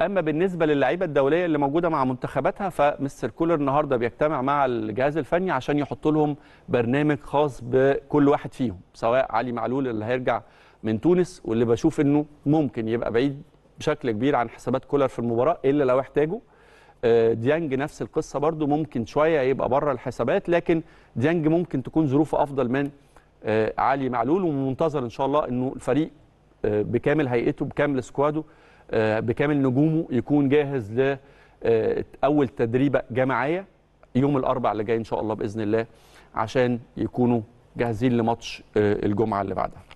اما بالنسبه للعيبه الدوليه اللي موجوده مع منتخباتها فمستر كولر النهارده بيجتمع مع الجهاز الفني عشان يحط لهم برنامج خاص بكل واحد فيهم سواء علي معلول اللي هيرجع من تونس واللي بشوف انه ممكن يبقى بعيد بشكل كبير عن حسابات كولر في المباراه الا لو احتاجه آه، ديانج نفس القصه برده ممكن شويه يبقى بره الحسابات لكن ديانج ممكن تكون ظروفه افضل من آه، علي معلول ومنتظر ان شاء الله انه الفريق آه، بكامل هيئته بكامل سكواده آه، بكامل نجومه يكون جاهز لأول آه، تدريبه جماعيه يوم الاربع اللي جاي ان شاء الله باذن الله عشان يكونوا جاهزين لماتش آه، الجمعه اللي بعدها